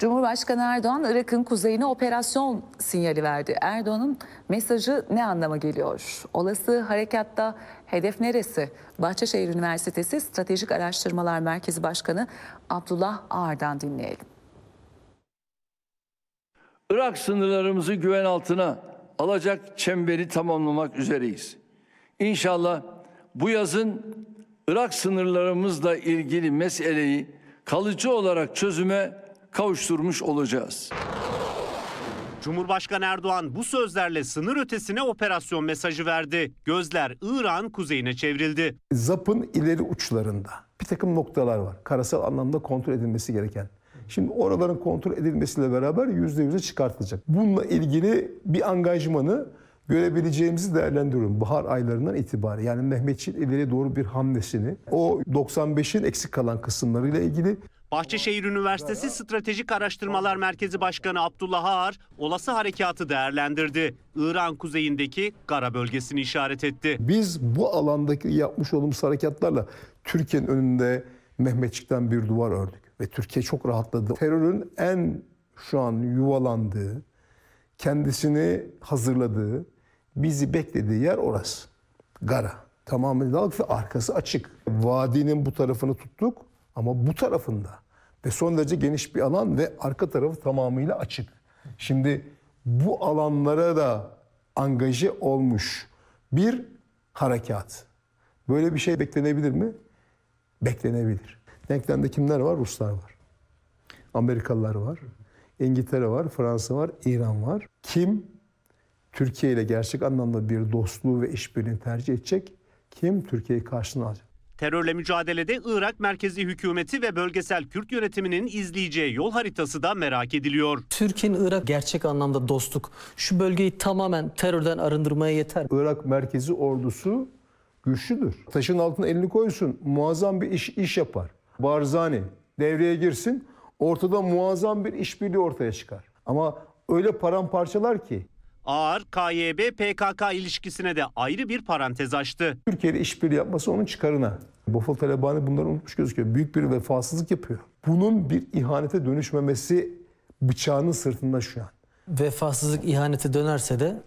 Cumhurbaşkanı Erdoğan Irak'ın kuzeyine operasyon sinyali verdi. Erdoğan'ın mesajı ne anlama geliyor? Olası harekatta hedef neresi? Bahçeşehir Üniversitesi Stratejik Araştırmalar Merkezi Başkanı Abdullah Ağar'dan dinleyelim. Irak sınırlarımızı güven altına alacak çemberi tamamlamak üzereyiz. İnşallah bu yazın Irak sınırlarımızla ilgili meseleyi kalıcı olarak çözüme kavuşturmuş olacağız. Cumhurbaşkanı Erdoğan bu sözlerle sınır ötesine operasyon mesajı verdi. Gözler İran kuzeyine çevrildi. Zap'ın ileri uçlarında bir takım noktalar var. Karasal anlamda kontrol edilmesi gereken. Şimdi oraların kontrol edilmesiyle beraber yüzde yüze çıkartılacak. Bununla ilgili bir angajmanı görebileceğimizi değerlendiriyorum bahar aylarından itibaren. Yani Mehmetçik ileri doğru bir hamlesini, o 95'in eksik kalan kısımlarıyla ilgili Bahçeşehir Üniversitesi Stratejik Araştırmalar Merkezi Başkanı Abdullah Ağar olası harekatı değerlendirdi. İran kuzeyindeki Gara bölgesini işaret etti. Biz bu alandaki yapmış olduğumuz harekatlarla Türkiye'nin önünde Mehmetçik'ten bir duvar ördük ve Türkiye çok rahatladı. Terörün en şu an yuvalandığı, kendisini hazırladığı, bizi beklediği yer orası. Gara. Tamamen dalga arkası açık. Vadinin bu tarafını tuttuk ama bu tarafında ve son derece geniş bir alan ve arka tarafı tamamıyla açık. Şimdi bu alanlara da angaje olmuş bir harekat. Böyle bir şey beklenebilir mi? Beklenebilir. Denklemde kimler var? Ruslar var. Amerikalılar var. İngiltere var, Fransa var, İran var. Kim Türkiye ile gerçek anlamda bir dostluğu ve işbirliğini tercih edecek? Kim Türkiye'yi karşına alacak? Terörle mücadelede Irak merkezi hükümeti ve bölgesel Kürt yönetiminin izleyeceği yol haritası da merak ediliyor. Türkiye'nin Irak gerçek anlamda dostluk. Şu bölgeyi tamamen terörden arındırmaya yeter. Irak merkezi ordusu güçlüdür. Taşın altına elini koysun muazzam bir iş, iş yapar. Barzani devreye girsin ortada muazzam bir işbirliği ortaya çıkar. Ama öyle paramparçalar ki Ağır KYB-PKK ilişkisine de ayrı bir parantez açtı. Türkiye'de işbirliği yapması onun çıkarına. Bofal Talebani bunları unutmuş gözüküyor. Büyük bir vefasızlık yapıyor. Bunun bir ihanete dönüşmemesi bıçağının sırtında şu an. Vefasızlık ihanete dönerse de...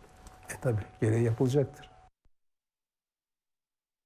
E tabi gereği yapılacaktır.